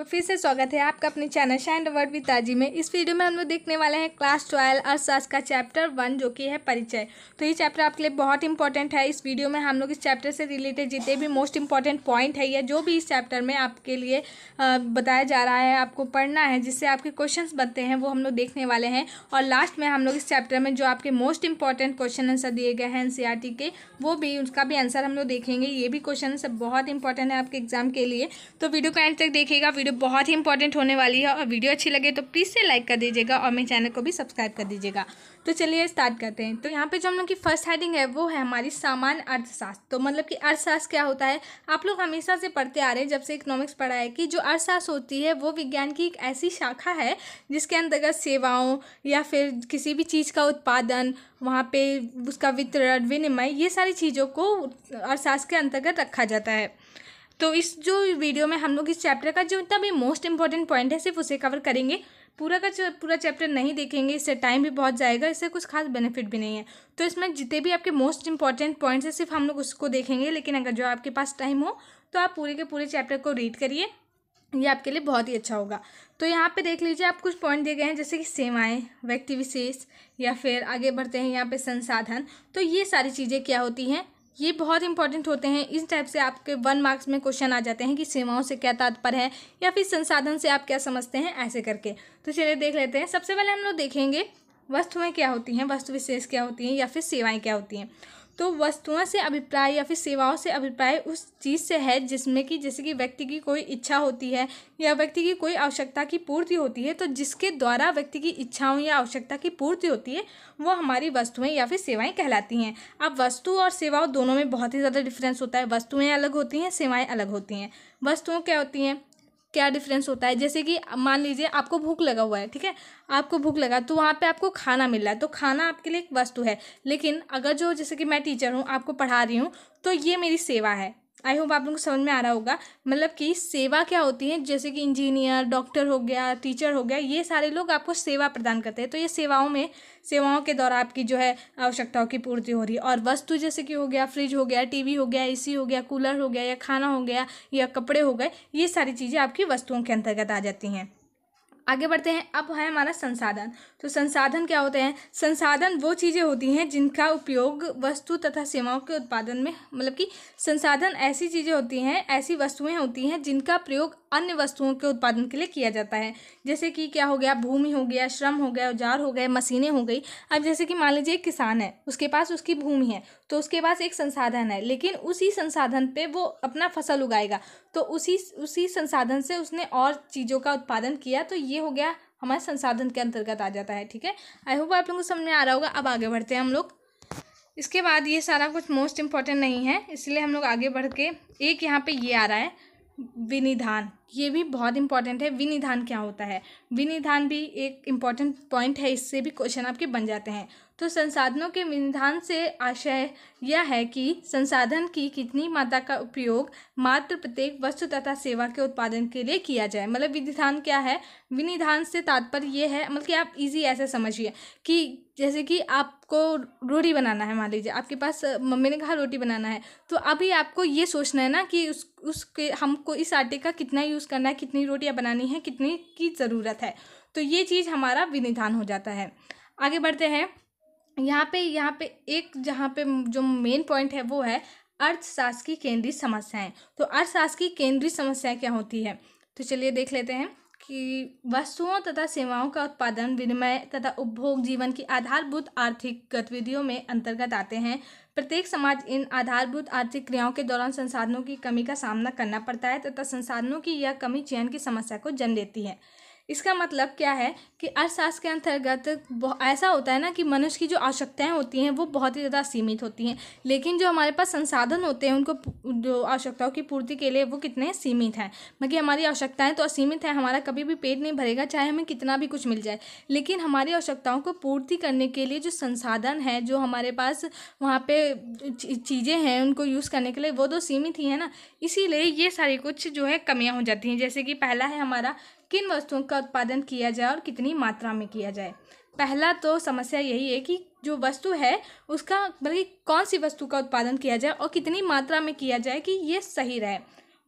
वो फिर से स्वागत है आपका अपने चैनल शाइन वर्ड भी ताजी में इस वीडियो में हम लोग देखने वाले हैं क्लास ट्वेल्व अर्थशास्त्र का चैप्टर वन जो कि है परिचय तो ये चैप्टर आपके लिए बहुत इंपॉर्टेंट है इस वीडियो में हम लोग इस चैप्टर से रिलेटेड जितने भी मोस्ट इंपॉर्टेंट पॉइंट है या जो भी इस चैप्टर में आपके लिए बताया जा रहा है आपको पढ़ना है जिससे आपके क्वेश्चन बनते हैं वो हम लोग देखने वाले हैं और लास्ट में हम लोग इस चैप्टर में जो आपके मोस्ट इंपॉर्टेंट क्वेश्चन आंसर दिए गए हैं एन e के वो भी उसका भी आंसर हम लोग देखेंगे ये भी क्वेश्चन बहुत इंपॉर्टेंट है आपके एग्जाम के लिए तो वीडियो का एंड तक देखिएगा वीडियो वीडियो बहुत ही इंपॉर्टेंट होने वाली है और वीडियो अच्छी लगे तो प्लीज़ से लाइक कर दीजिएगा और मेरे चैनल को भी सब्सक्राइब कर दीजिएगा तो चलिए स्टार्ट करते हैं तो यहाँ पे जो हम लोग की फर्स्ट हेडिंग है वो है हमारी सामान्य अर्थशास्त्र तो मतलब कि अर्थशास्त्र क्या होता है आप लोग हमेशा से पढ़ते आ रहे हैं जब से इकोनॉमिक्स पढ़ा है कि जो अर्थशास्त्र होती है वो विज्ञान की एक ऐसी शाखा है जिसके अंतर्गत सेवाओं या फिर किसी भी चीज़ का उत्पादन वहाँ पे उसका वितरण विनिमय ये सारी चीज़ों को अर्थशास्त्र के अंतर्गत रखा जाता है तो इस जो वीडियो में हम लोग इस चैप्टर का जो भी मोस्ट इंपॉर्टेंट पॉइंट है सिर्फ उसे कवर करेंगे पूरा का पूरा चैप्टर नहीं देखेंगे इससे टाइम भी बहुत जाएगा इससे कुछ खास बेनिफिट भी नहीं है तो इसमें जितने भी आपके मोस्ट इंपॉर्टेंट पॉइंट्स है सिर्फ हम लोग उसको देखेंगे लेकिन अगर जो आपके पास टाइम हो तो आप पूरे के पूरे चैप्टर को रीड करिए ये आपके लिए बहुत ही अच्छा होगा तो यहाँ पे देख लीजिए आप कुछ पॉइंट दिए गए हैं जैसे कि सेवाएं व्यक्ति विशेष या फिर आगे बढ़ते हैं यहाँ पे संसाधन तो ये सारी चीज़ें क्या होती हैं ये बहुत इंपॉर्टेंट होते हैं इस टाइप से आपके वन मार्क्स में क्वेश्चन आ जाते हैं कि सेवाओं से क्या तात्पर्य है या फिर संसाधन से आप क्या समझते हैं ऐसे करके तो चलिए देख लेते हैं सबसे पहले हम लोग देखेंगे वस्तुएँ क्या होती हैं वस्तु विशेष क्या होती हैं या फिर सेवाएँ क्या होती हैं तो वस्तुओं से अभिप्राय या फिर सेवाओं से अभिप्राय उस चीज़ से है जिसमें कि जैसे कि व्यक्ति की कोई इच्छा होती है या व्यक्ति की कोई आवश्यकता की पूर्ति होती है तो जिसके द्वारा व्यक्ति की इच्छाओं या आवश्यकता की पूर्ति होती है वो हमारी वस्तुएँ या फिर सेवाएँ कहलाती हैं अब वस्तु और सेवाओं दोनों में बहुत ही ज़्यादा डिफरेंस होता है वस्तुएँ अलग होती हैं सेवाएँ अलग होती हैं वस्तुओं क्या होती हैं क्या डिफरेंस होता है जैसे कि मान लीजिए आपको भूख लगा हुआ है ठीक है आपको भूख लगा तो वहाँ पे आपको खाना मिल रहा है तो खाना आपके लिए एक वस्तु है लेकिन अगर जो जैसे कि मैं टीचर हूँ आपको पढ़ा रही हूँ तो ये मेरी सेवा है आई होप आप लोगों को समझ में आ रहा होगा मतलब कि सेवा क्या होती है जैसे कि इंजीनियर डॉक्टर हो गया टीचर हो गया ये सारे लोग आपको सेवा प्रदान करते हैं तो ये सेवाओं में सेवाओं के द्वारा आपकी जो है आवश्यकताओं की पूर्ति हो रही है और वस्तु जैसे कि हो गया फ्रिज हो गया टीवी हो गया एसी हो गया कूलर हो गया या खाना हो गया या कपड़े हो गए ये सारी चीज़ें आपकी वस्तुओं के अंतर्गत आ जाती हैं आगे बढ़ते हैं अब है हमारा संसाधन तो संसाधन क्या होते हैं संसाधन वो चीज़ें होती हैं जिनका उपयोग वस्तु तथा सेवाओं के उत्पादन में मतलब कि संसाधन ऐसी चीज़ें होती हैं ऐसी वस्तुएं होती हैं जिनका प्रयोग अन्य वस्तुओं के उत्पादन के लिए किया जाता है जैसे कि क्या हो गया भूमि हो गया श्रम हो गया औजार हो गए मशीनें हो गई अब जैसे कि मान लीजिए किसान है उसके पास उसकी भूमि है तो उसके पास एक संसाधन है लेकिन उसी संसाधन पर वो अपना फसल उगाएगा तो उसी उसी संसाधन से उसने और चीज़ों का उत्पादन किया तो ये हो गया हमारे संसाधन के अंतर्गत आ जाता है ठीक है आई होप आप लोगों को समझ में आ रहा होगा अब आगे बढ़ते हैं हम लोग इसके बाद ये सारा कुछ मोस्ट इम्पॉर्टेंट नहीं है इसलिए हम लोग आगे बढ़ के एक यहाँ पे ये आ रहा है विनिधान ये भी बहुत इंपॉर्टेंट है विनिधान क्या होता है विनिधान भी एक इम्पॉर्टेंट पॉइंट है इससे भी क्वेश्चन आपके बन जाते हैं तो संसाधनों के विधान से आशय यह है कि संसाधन की कितनी मात्रा का उपयोग मात्र प्रत्येक वस्तु तथा सेवा के उत्पादन के लिए किया जाए मतलब विधान क्या है विनिधान से तात्पर्य ये है मतलब कि आप इजी ऐसे समझिए कि जैसे कि आपको रोटी बनाना है मान लीजिए आपके पास मम्मी ने कहा रोटी बनाना है तो अभी आपको ये सोचना है ना कि उस उसके हमको इस आटे का कितना यूज़ करना है कितनी रोटियाँ बनानी है कितनी की ज़रूरत है तो ये चीज़ हमारा विनिधान हो जाता है आगे बढ़ते हैं यहाँ पे यहाँ पे एक जहाँ पे जो मेन पॉइंट है वो है अर्थशास्त्र की केंद्रीय समस्याएं तो अर्थशास्त्र की केंद्रीय समस्याएं क्या होती है तो चलिए देख लेते हैं कि वस्तुओं तथा सेवाओं का उत्पादन विनिमय तथा उपभोग जीवन की आधारभूत आर्थिक गतिविधियों में अंतर्गत आते हैं प्रत्येक समाज इन आधारभूत आर्थिक क्रियाओं के दौरान संसाधनों की कमी का सामना करना पड़ता है तथा संसाधनों की यह कमी चयन की समस्या को जन्म देती है इसका मतलब क्या है कि अर्थशास्त्र के अंतर्गत ऐसा होता है ना कि मनुष्य की जो आवश्यकताएं होती हैं वो बहुत ही ज़्यादा सीमित होती हैं लेकिन जो हमारे पास संसाधन होते हैं उनको जो आवश्यकताओं की पूर्ति के लिए वो कितने सीमित हैं बाकी मतलब हमारी आवश्यकताएं तो असीमित हैं हमारा कभी भी पेट नहीं भरेगा चाहे हमें कितना भी कुछ मिल जाए लेकिन हमारी आवश्यकताओं को पूर्ति करने के लिए जो संसाधन है जो हमारे पास वहाँ पर चीज़ें हैं उनको यूज़ करने के लिए वो तो सीमित ही है ना इसीलिए ये सारी कुछ जो है कमियाँ हो जाती हैं जैसे कि पहला है हमारा किन वस्तुओं का उत्पादन किया जाए और कितनी मात्रा में किया जाए पहला तो समस्या यही है कि जो वस्तु है उसका बल्कि कौन सी वस्तु का उत्पादन किया जाए और कितनी मात्रा में किया जाए कि ये सही रहे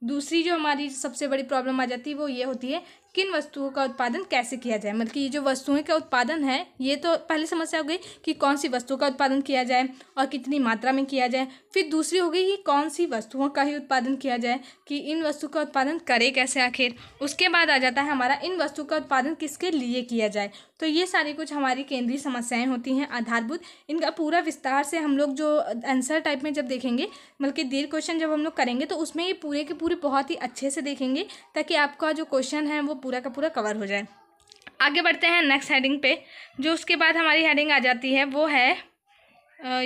दूसरी जो हमारी सबसे बड़ी प्रॉब्लम आ जाती है वो ये होती है किन वस्तुओं का उत्पादन कैसे किया जाए मतलब कि ये जो वस्तुओं का उत्पादन है ये तो पहली समस्या हो गई कि कौन सी वस्तुओं का उत्पादन किया जाए और कितनी मात्रा में किया जाए फिर दूसरी हो गई कि कौन सी वस्तुओं का ही उत्पादन किया जाए कि इन वस्तु का उत्पादन करे कैसे आखिर उसके बाद आ जाता है हमारा इन वस्तु का उत्पादन किसके लिए किया जाए तो ये सारी कुछ हमारी केंद्रीय समस्याएं होती हैं आधारभूत इनका पूरा विस्तार से हम लोग जो आंसर टाइप में जब देखेंगे बल्कि दीर्घ क्वेश्चन जब हम लोग करेंगे तो उसमें ये पूरे के पूरे बहुत ही अच्छे से देखेंगे ताकि आपका जो क्वेश्चन है वो पूरा का पूरा कवर हो जाए आगे बढ़ते हैं नेक्स्ट हेडिंग पे जो उसके बाद हमारी हेडिंग आ जाती है वो है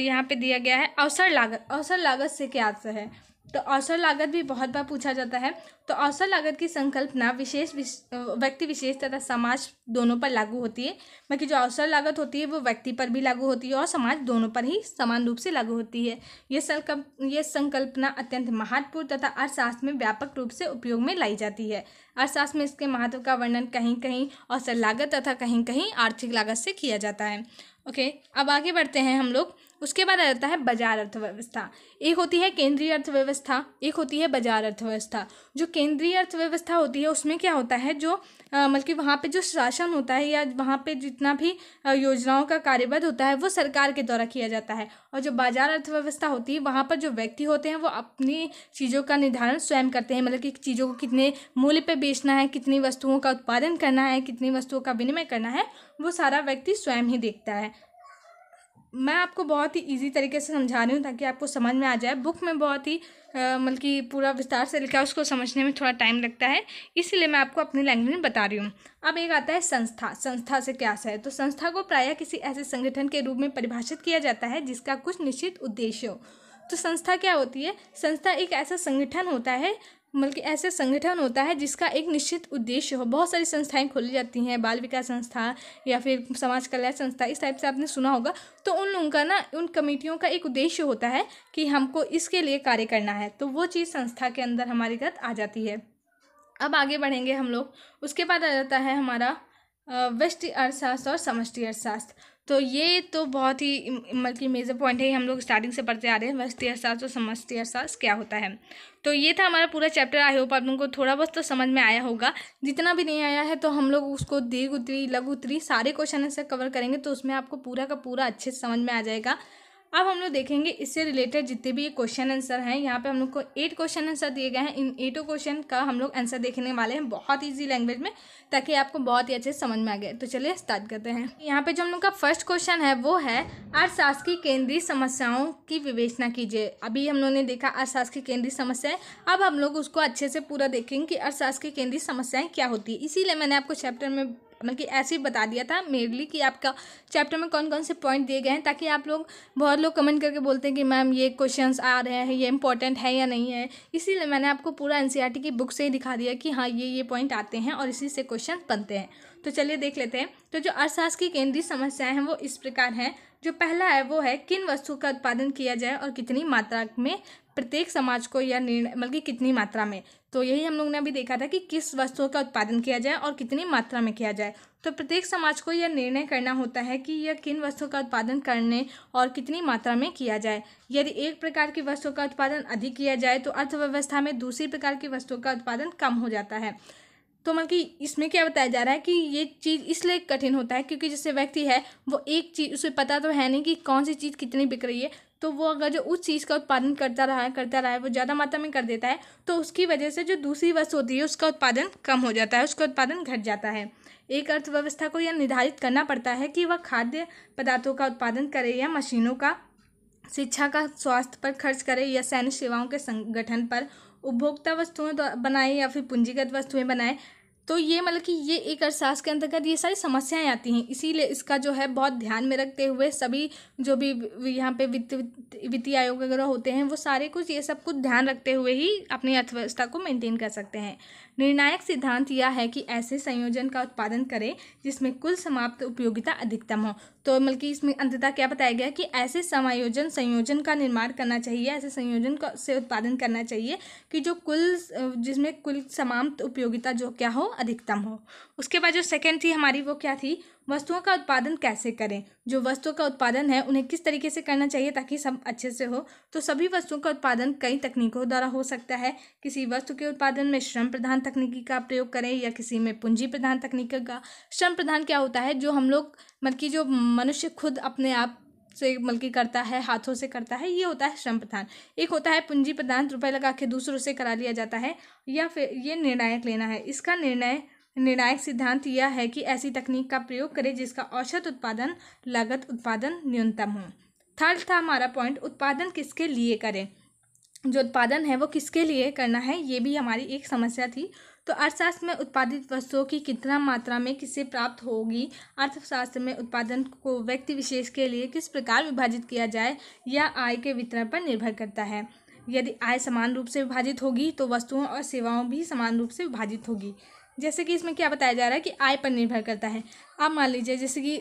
यहाँ पे दिया गया है अवसर लागत अवसर लागत से क्या आंसर है तो अवसर लागत भी बहुत बार पूछा जाता है तो अवसर लागत की संकल्पना विशेष व्यक्ति विशेष तथा समाज दोनों पर लागू होती है बाकी जो अवसर लागत होती है वो व्यक्ति पर भी लागू होती है और समाज दोनों पर ही समान रूप से लागू होती है ये संकल्प ये संकल्पना अत्यंत महत्वपूर्ण तथा अर्थशास्त्र में व्यापक रूप से उपयोग में लाई जाती है अर्थशास्त्र में इसके महत्व का वर्णन कहीं कहीं अवसर लागत तथा कहीं कहीं आर्थिक लागत से किया जाता है ओके अब आगे बढ़ते हैं हम लोग उसके बाद आ जाता है बाजार अर्थव्यवस्था एक होती है केंद्रीय अर्थव्यवस्था एक होती है बाजार अर्थव्यवस्था जो केंद्रीय अर्थव्यवस्था होती है उसमें क्या होता है जो बल्कि मतलब वहाँ पे जो शासन होता है या वहाँ पे जितना भी योजनाओं का कार्यबद्ध होता है वो सरकार के द्वारा किया जाता है और जो बाजार अर्थव्यवस्था होती है वहाँ पर जो व्यक्ति होते हैं वो अपनी चीज़ों का निर्धारण स्वयं करते हैं मतलब कि चीज़ों को कितने मूल्य पर बेचना है कितनी वस्तुओं का उत्पादन करना है कितनी वस्तुओं का विनिमय करना है वो सारा व्यक्ति स्वयं ही देखता है मैं आपको बहुत ही इजी तरीके से समझा रही हूँ ताकि आपको समझ में आ जाए बुक में बहुत ही मतलब कि पूरा विस्तार से लिखा है उसको समझने में थोड़ा टाइम लगता है इसीलिए मैं आपको अपनी लैंग्वेज में बता रही हूँ अब एक आता है संस्था संस्था से क्या है तो संस्था को प्रायः किसी ऐसे संगठन के रूप में परिभाषित किया जाता है जिसका कुछ निश्चित उद्देश्य हो तो संस्था क्या होती है संस्था एक ऐसा संगठन होता है बल्कि ऐसे संगठन होता है जिसका एक निश्चित उद्देश्य हो बहुत सारी संस्थाएं खोली जाती हैं बाल विकास संस्था या फिर समाज कल्याण संस्था इस टाइप से आपने सुना होगा तो उन लोगों का ना उन कमेटियों का एक उद्देश्य होता है कि हमको इसके लिए कार्य करना है तो वो चीज़ संस्था के अंदर हमारे गत आ जाती है अब आगे बढ़ेंगे हम लोग उसके बाद आ जाता है हमारा व्यष्टि अर्थशास्त्र और समष्टि अर्थशास्त्र तो ये तो बहुत ही मतलब कि मेजर पॉइंट है हम लोग स्टार्टिंग से पढ़ते आ रहे हैं वस्ती अहसास और समस्ती अहसास क्या होता है तो ये था हमारा पूरा चैप्टर आई होप आप लोगों को थोड़ा बहुत तो समझ में आया होगा जितना भी नहीं आया है तो हम लोग उसको दीर्घ उतरी लघु उतरी सारे क्वेश्चन ऐसे कवर करेंगे तो उसमें आपको पूरा का पूरा अच्छे से समझ में आ जाएगा अब हम लोग देखेंगे इससे रिलेटेड जितने भी ये क्वेश्चन आंसर हैं यहाँ पे हम लोग को एट क्वेश्चन आंसर दिए गए हैं इन एटों क्वेश्चन का हम लोग आंसर देखने वाले हैं बहुत ईजी लैंग्वेज में ताकि आपको बहुत ही अच्छे समझ में आ गए तो चलिए स्टार्ट करते हैं यहाँ पे जो हम लोग का फर्स्ट क्वेश्चन है वो है की केंद्रीय समस्याओं की विवेचना कीजिए अभी हम लोगों ने देखा की केंद्रीय समस्याएं अब हम लोग उसको अच्छे से पूरा देखेंगे कि की केंद्रीय समस्याएं क्या होती है इसीलिए मैंने आपको चैप्टर में मतलब कि ऐसे ही बता दिया था मेरली कि आपका चैप्टर में कौन कौन से पॉइंट दिए गए हैं ताकि आप लोग बहुत लोग कमेंट करके बोलते हैं कि मैम ये क्वेश्चंस आ रहे हैं ये इंपॉर्टेंट है या नहीं है इसीलिए मैंने आपको पूरा एन e की बुक से ही दिखा दिया कि हाँ ये ये पॉइंट आते हैं और इसी से क्वेश्चन बनते हैं तो चलिए देख लेते हैं तो जो अर्थशास्त्र की केंद्रीय समस्याएँ हैं वो इस प्रकार हैं जो पहला है वो है किन वस्तुओं का उत्पादन किया जाए और कितनी मात्रा में प्रत्येक समाज को यह निर्णय मतलब कि कितनी मात्रा में तो यही हम लोग ने अभी देखा था कि किस वस्तुओं का उत्पादन किया जाए और कितनी मात्रा में किया जाए तो प्रत्येक समाज को यह निर्णय करना होता है कि यह किन वस्तुओं का उत्पादन करने और कितनी मात्रा में किया जाए यदि एक प्रकार की वस्तुओं का उत्पादन अधिक किया जाए तो अर्थव्यवस्था में दूसरी प्रकार की वस्तुओं का उत्पादन कम हो जाता है तो मतलब कि इसमें क्या बताया जा रहा है कि ये चीज़ इसलिए कठिन होता है क्योंकि जैसे व्यक्ति है वो एक चीज़ उसे पता तो है नहीं कि कौन सी चीज़ कितनी बिक रही है तो वो अगर जो उस चीज़ का उत्पादन करता रहा करता रहा है वो ज़्यादा मात्रा में कर देता है तो उसकी वजह से जो दूसरी वस्तु होती है उसका उत्पादन कम हो जाता है उसका उत्पादन घट जाता है एक अर्थव्यवस्था को यह निर्धारित करना पड़ता है कि वह खाद्य पदार्थों का उत्पादन करे या मशीनों का शिक्षा का स्वास्थ्य पर खर्च करे या सैन्य सेवाओं के संगठन पर उपभोक्ता वस्तुएं बनाए या फिर पूंजीगत वस्तुएं बनाए तो ये मतलब कि ये एक अर्थशास्त्र के अंतर्गत ये सारी समस्याएं आती हैं इसीलिए इसका जो है बहुत ध्यान में रखते हुए सभी जो भी यहाँ पे वित्त वित्तीय आयोग वगैरह होते हैं वो सारे कुछ ये सब कुछ ध्यान रखते हुए ही अपनी अर्थव्यवस्था को मेंटेन कर सकते हैं निर्णायक सिद्धांत यह है कि ऐसे संयोजन का उत्पादन करें जिसमें कुल समाप्त उपयोगिता अधिकतम हो तो मतलब कि इसमें अंततः क्या बताया गया कि ऐसे समायोजन संयोजन का निर्माण करना चाहिए ऐसे संयोजन का से उत्पादन करना चाहिए कि जो कुल जिसमें कुल समाप्त उपयोगिता जो क्या हो अधिकतम हो उसके बाद जो सेकेंड थी हमारी वो क्या थी वस्तुओं का उत्पादन कैसे करें जो वस्तुओं का उत्पादन है उन्हें किस तरीके से करना चाहिए ताकि सब अच्छे से हो तो सभी वस्तुओं का उत्पादन कई तकनीकों द्वारा हो सकता है किसी वस्तु के उत्पादन में श्रम प्रधान तकनीकी का प्रयोग करें या किसी में पूंजी प्रधान तकनीक का श्रम प्रधान क्या होता है जो हम लोग मतलब कि जो मनुष्य खुद अपने आप से मतलब कि करता है हाथों से करता है ये होता है श्रम प्रधान एक होता है पूंजी प्रधान रुपये लगा के दूसरों से करा लिया जाता है या फिर ये निर्णायक लेना है इसका निर्णय निर्णायक सिद्धांत यह है कि ऐसी तकनीक का प्रयोग करें जिसका औसत उत्पादन लागत उत्पादन न्यूनतम हो थर्ड था हमारा पॉइंट उत्पादन किसके लिए करें जो उत्पादन है वो किसके लिए करना है ये भी हमारी एक समस्या थी तो अर्थशास्त्र में उत्पादित वस्तुओं की कितना मात्रा में किससे प्राप्त होगी अर्थशास्त्र में उत्पादन को व्यक्ति विशेष के लिए किस प्रकार विभाजित किया जाए यह आय के वितरण पर निर्भर करता है यदि आय समान रूप से विभाजित होगी तो वस्तुओं और सेवाओं भी समान रूप से विभाजित होगी जैसे कि इसमें क्या बताया जा रहा है कि आय पर निर्भर करता है आप मान लीजिए जैसे कि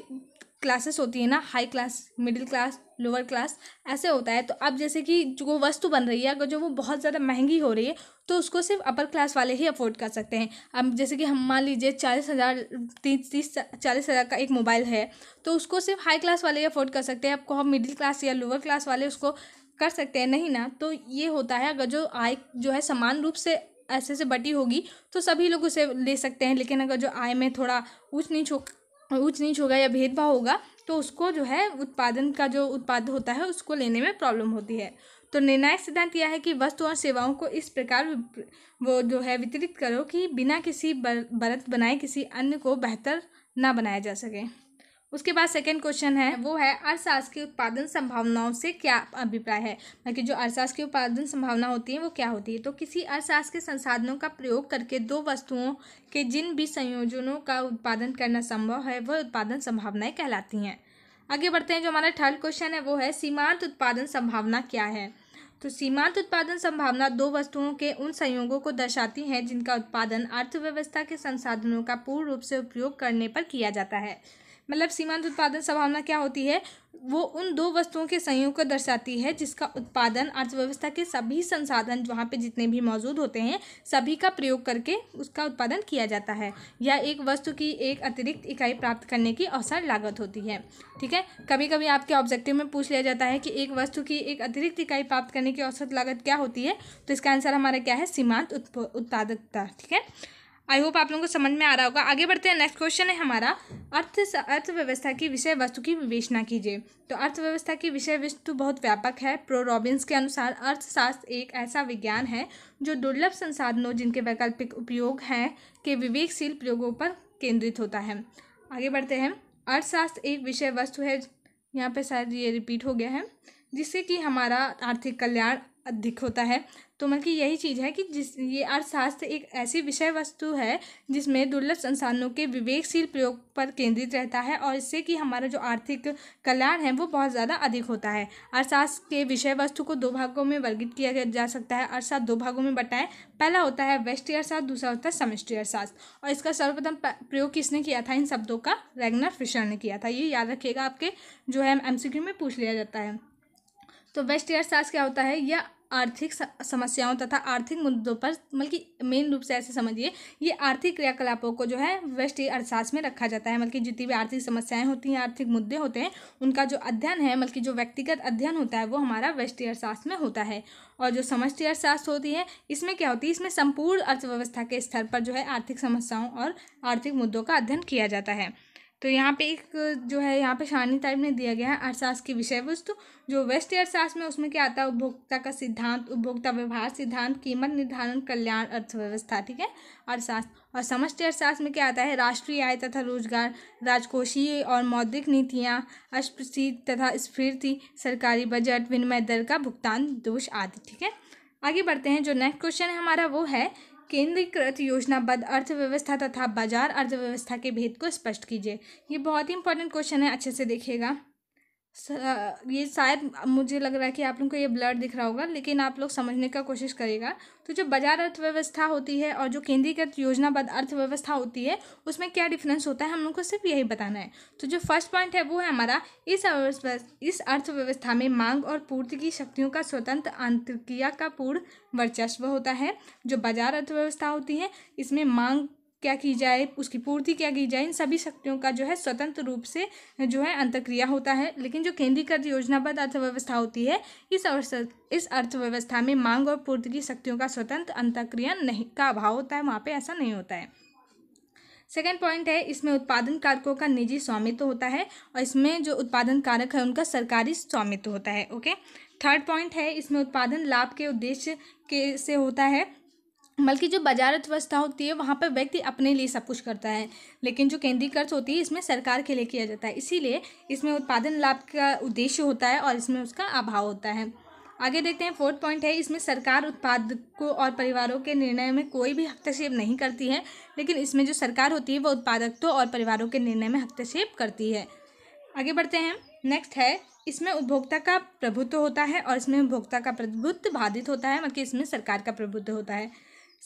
क्लासेस होती है ना high class middle class lower class ऐसे होता है तो अब जैसे कि जो वस्तु बन रही है अगर जो वो बहुत ज़्यादा महंगी हो रही है तो उसको सिर्फ अपर क्लास वाले ही अफोर्ड कर सकते हैं अब जैसे कि हम मान लीजिए चालीस हज़ार तीस तीस चालीस हज़ार का एक मोबाइल है तो उसको सिर्फ हाई क्लास वाले ही अफोर्ड कर सकते हैं आपको हम मिडिल क्लास या लोअर क्लास वाले उसको कर सकते हैं नहीं ना तो ये होता है अगर जो आय जो है समान रूप से ऐसे से बटी होगी तो सभी लोग उसे ले सकते हैं लेकिन अगर जो आय में थोड़ा ऊँच नीच हो ऊँच नीच होगा या भेदभाव होगा तो उसको जो है उत्पादन का जो उत्पाद होता है उसको लेने में प्रॉब्लम होती है तो निर्णायक सिद्धांत यह है कि वस्तु और सेवाओं को इस प्रकार वो जो है वितरित करो कि बिना किसी बर, बरत बनाए किसी अन्य को बेहतर ना बनाया जा सके उसके बाद सेकेंड क्वेश्चन है वो है अर्थशास्त्र की उत्पादन संभावनाओं से क्या अभिप्राय है बल्कि मतलब जो अर्थशास्त्र की उत्पादन संभावना होती है वो क्या होती है तो किसी अर्थशास्त्र के संसाधनों का प्रयोग करके दो वस्तुओं के जिन भी संयोजनों का उत्पादन करना संभव है वह उत्पादन संभावनाएँ कहलाती हैं आगे बढ़ते हैं जो हमारा थर्ड क्वेश्चन है वो है सीमांत उत्पादन संभावना क्या है तो सीमांत उत्पादन संभावना दो वस्तुओं के उन संयोगों को दर्शाती है जिनका उत्पादन अर्थव्यवस्था के संसाधनों का पूर्ण रूप से उपयोग करने पर किया जाता है मतलब सीमांत उत्पादन संभावना क्या होती है वो उन दो वस्तुओं के संयोग को दर्शाती है जिसका उत्पादन अर्थव्यवस्था के सभी संसाधन वहाँ पे जितने भी मौजूद होते हैं सभी का प्रयोग करके उसका उत्पादन किया जाता है या एक वस्तु की एक अतिरिक्त इकाई प्राप्त करने की अवसर लागत होती है ठीक है कभी कभी आपके ऑब्जेक्टिव में पूछ लिया जाता है कि एक वस्तु की एक अतिरिक्त इकाई प्राप्त करने की औसत लागत क्या होती है तो इसका आंसर हमारा क्या है सीमांत उत्पादकता ठीक है आई होप आप लोगों को समझ में आ रहा होगा आगे बढ़ते हैं नेक्स्ट क्वेश्चन है हमारा अर्थ अर्थव्यवस्था की विषय वस्तु की विवेचना कीजिए तो अर्थव्यवस्था की विषय वस्तु बहुत व्यापक है प्रो रॉबिन्स के अनुसार अर्थशास्त्र एक ऐसा विज्ञान है जो दुर्लभ संसाधनों जिनके वैकल्पिक उपयोग हैं के विवेकशील प्रयोगों पर केंद्रित होता है आगे बढ़ते हैं अर्थशास्त्र एक विषय वस्तु है यहाँ पर शायद ये रिपीट हो गया है जिससे कि हमारा आर्थिक कल्याण अधिक होता है तो मतलब कि यही चीज़ है कि जिस ये अर्थशास्त्र एक ऐसी विषय वस्तु है जिसमें दुर्लभ संसाधनों के विवेकशील प्रयोग पर केंद्रित रहता है और इससे कि हमारा जो आर्थिक कल्याण है वो बहुत ज़्यादा अधिक होता है अर्थशास्त्र के विषय वस्तु को दो भागों में वर्गित किया जा सकता है अर्थशास्त्र दो भागों में बटाएँ पहला होता है वेस्ट अर्थशास्त्र दूसरा होता है समिष्टि अर्थशास्त्र और इसका सर्वप्रथम प्रयोग किसने किया था इन शब्दों का रेगनर फिशर ने किया था ये याद रखिएगा आपके जो है एम में पूछ लिया जाता है तो वेस्ट अर्थशास्त्र क्या होता है यह आर्थिक समस्याओं तथा आर्थिक मुद्दों पर मतलब कि मेन रूप से ऐसे समझिए ये आर्थिक क्रियाकलापों को जो है वेस्ट ईयर अर्थशास्त्र में रखा जाता है मतलब कि जितनी भी आर्थिक समस्याएं होती हैं आर्थिक मुद्दे होते हैं उनका जो अध्ययन है मतलब कि जो व्यक्तिगत अध्ययन होता है वो हमारा वेस्ट अर्थशास्त्र में होता है और जो समष्टि अर्थशास्त्र होती है इसमें क्या होती है इसमें संपूर्ण अर्थव्यवस्था के स्तर पर जो है आर्थिक समस्याओं और आर्थिक मुद्दों का अध्ययन किया जाता है तो यहाँ पे एक जो है यहाँ पे शानी टाइप में दिया गया है अर्थशास्त्र की विषय वस्तु जो वेस्ट अर्थशास्त्र में उसमें क्या आता है उपभोक्ता का सिद्धांत उपभोक्ता व्यवहार सिद्धांत कीमत निर्धारण कल्याण अर्थव्यवस्था ठीक है अर्थशास्त्र और समस्त अर्थशास्त्र में क्या आता है राष्ट्रीय आय तथा रोजगार राजकोषीय और मौद्रिक नीतियाँ अस्पृति तथा स्फीर्ति सरकारी बजट विनिमय दर का भुगतान दोष आदि ठीक है आगे बढ़ते हैं जो नेक्स्ट क्वेश्चन है हमारा वो है केंद्रीकृत योजनाबद्ध अर्थव्यवस्था तथा बाजार अर्थव्यवस्था के भेद को स्पष्ट कीजिए ये बहुत ही इंपॉर्टेंट क्वेश्चन है अच्छे से देखिएगा ये शायद मुझे लग रहा है कि आप लोगों को ये ब्लड दिख रहा होगा लेकिन आप लोग समझने का कोशिश करेगा तो जो बाजार अर्थव्यवस्था होती है और जो केंद्रीकृत योजनाबद्ध अर्थव्यवस्था होती है उसमें क्या डिफरेंस होता है हम लोग को सिर्फ यही बताना है तो जो फर्स्ट पॉइंट है वो है हमारा इस इस अर्थव्यवस्था में मांग और पूर्ति की शक्तियों का स्वतंत्र आंतरिक्रिया का पूर्ण वर्चस्व होता है जो बाजार अर्थव्यवस्था होती है इसमें मांग क्या की जाए उसकी पूर्ति क्या की जाए इन सभी शक्तियों का जो है स्वतंत्र रूप से जो है अंतक्रिया होता है लेकिन जो केंद्रीकृत योजनाबद्ध अर्थव्यवस्था होती है इस अवसर इस अर्थव्यवस्था में मांग और पूर्ति की शक्तियों का स्वतंत्र अंतक्रिया नहीं का अभाव होता है वहाँ पर ऐसा नहीं होता है सेकेंड पॉइंट है इसमें उत्पादन कारकों का निजी स्वामित्व तो होता है और इसमें जो उत्पादन कारक है उनका सरकारी स्वामित्व तो होता है ओके थर्ड पॉइंट है इसमें उत्पादन लाभ के उद्देश्य के से होता है बल्कि जो बाजारत व्यवस्था होती है वहाँ पर व्यक्ति अपने लिए सब कुछ करता है लेकिन जो केंद्रीय कर्ज होती है इसमें सरकार के लिए किया जाता है इसीलिए इसमें उत्पादन लाभ का उद्देश्य होता है और इसमें उसका अभाव होता है आगे देखते हैं फोर्थ पॉइंट है इसमें सरकार उत्पादकों और परिवारों के निर्णय में कोई भी हस्तक्षेप नहीं करती है लेकिन इसमें जो सरकार होती है वो उत्पादकों और परिवारों के निर्णय में हस्तक्षेप करती है आगे बढ़ते हैं नेक्स्ट है इसमें उपभोक्ता का प्रभुत्व होता है और इसमें उपभोक्ता का प्रभुत्व बाधित होता है मतलब इसमें सरकार का प्रभुत्व होता है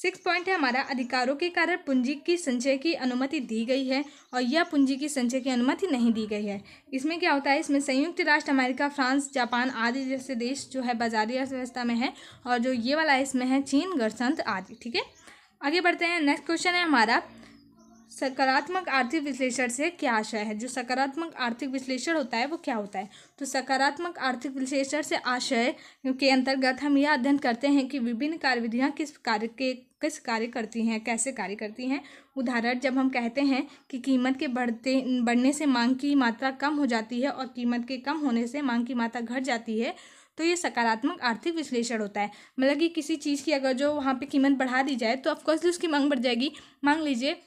सिक्स पॉइंट है हमारा अधिकारों के कारण पूंजी की संचय की अनुमति दी गई है और यह पूंजी की संचय की अनुमति नहीं दी गई है इसमें क्या होता है इसमें संयुक्त राष्ट्र अमेरिका फ्रांस जापान आदि जैसे देश जो है बाजारी अर्थव्यवस्था में है और जो ये वाला इसमें है चीन गणतंत्र आदि ठीक है आगे बढ़ते हैं नेक्स्ट क्वेश्चन है हमारा सकारात्मक आर्थिक विश्लेषण से क्या आशय है जो सकारात्मक आर्थिक विश्लेषण होता है वो क्या होता है तो सकारात्मक आर्थिक विश्लेषण से आशय के अंतर्गत हम यह अध्ययन करते हैं कि विभिन्न कार्यविधियाँ किस कार्य के किस कार्य करती हैं कैसे कार्य करती हैं उदाहरण जब हम कहते हैं कि कीमत के बढ़ते बढ़ने से मांग की मात्रा कम हो जाती है और कीमत के कम होने से मांग की मात्रा घट जाती है तो ये सकारात्मक आर्थिक विश्लेषण होता है मतलब कि किसी चीज़ की अगर जो वहाँ पे कीमत बढ़ा दी जाए तो ऑफकोर्सली उसकी मांग बढ़ जाएगी मांग लीजिए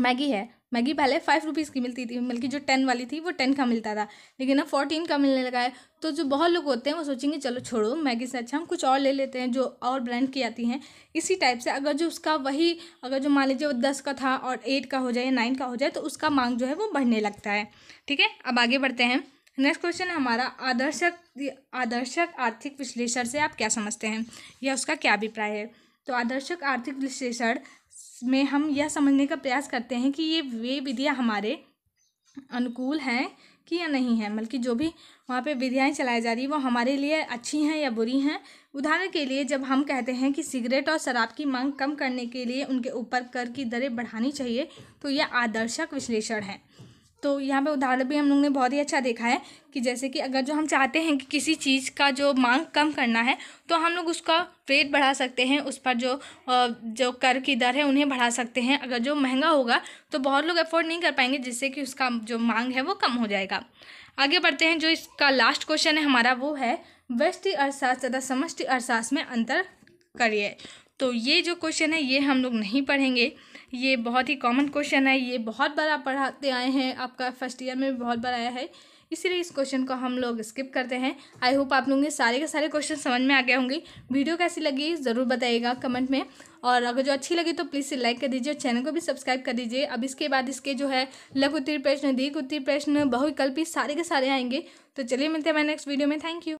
मैगी है मैगी पहले फाइव रुपीज़ की मिलती थी बल्कि जो टेन वाली थी वो टेन का मिलता था लेकिन अब फोर्टीन का मिलने लगा है तो जो बहुत लोग होते हैं वो सोचेंगे चलो छोड़ो मैगी से अच्छा हम कुछ और ले लेते हैं जो और ब्रांड की आती हैं इसी टाइप से अगर जो उसका वही अगर जो मान लीजिए वो दस का था और एट का हो जाए या नाइन का हो जाए तो उसका मांग जो है वो बढ़ने लगता है ठीक है अब आगे बढ़ते हैं नेक्स्ट क्वेश्चन है हमारा आदर्शक आदर्शक आर्थिक विश्लेषण से आप क्या समझते हैं या उसका क्या अभिप्राय है तो आदर्शक आर्थिक विश्लेषण में हम यह समझने का प्रयास करते हैं कि ये वे विधियाँ हमारे अनुकूल हैं कि या नहीं है बल्कि जो भी वहाँ पे विधियाँ चलाई जा रही है वो हमारे लिए अच्छी हैं या बुरी हैं उदाहरण के लिए जब हम कहते हैं कि सिगरेट और शराब की मांग कम करने के लिए उनके ऊपर कर की दरें बढ़ानी चाहिए तो यह आदर्शक विश्लेषण है तो यहाँ पे उदाहरण भी हम लोग ने बहुत ही अच्छा देखा है कि जैसे कि अगर जो हम चाहते हैं कि किसी चीज़ का जो मांग कम करना है तो हम लोग उसका रेट बढ़ा सकते हैं उस पर जो जो कर की दर है उन्हें बढ़ा सकते हैं अगर जो महंगा होगा तो बहुत लोग अफोर्ड नहीं कर पाएंगे जिससे कि उसका जो मांग है वो कम हो जाएगा आगे बढ़ते हैं जो इसका लास्ट क्वेश्चन है हमारा वो है वृष्टि अर्थशास्त्र तथा समष्टि अर्थशास्त्र में अंतर करिए तो ये जो क्वेश्चन है ये हम लोग नहीं पढ़ेंगे ये बहुत ही कॉमन क्वेश्चन है ये बहुत बार आप पढ़ाते आए हैं आपका फर्स्ट ईयर में भी बहुत बार आया है इसीलिए इस क्वेश्चन को हम लोग स्किप करते हैं आई होप आप लोगों के सारे के सारे क्वेश्चन समझ में आ गए होंगे वीडियो कैसी लगी ज़रूर बताइएगा कमेंट में और अगर जो अच्छी लगी तो प्लीज़ से लाइक कर दीजिए और चैनल को भी सब्सक्राइब कर दीजिए अब इसके बाद इसके जो है लघु उत्तीर्ण प्रश्न दीर्घ उत्तीर्ण प्रश्न बहुविकल्पी सारे के सारे आएंगे तो चलिए मिलते हैं मैं नेक्स्ट वीडियो में थैंक यू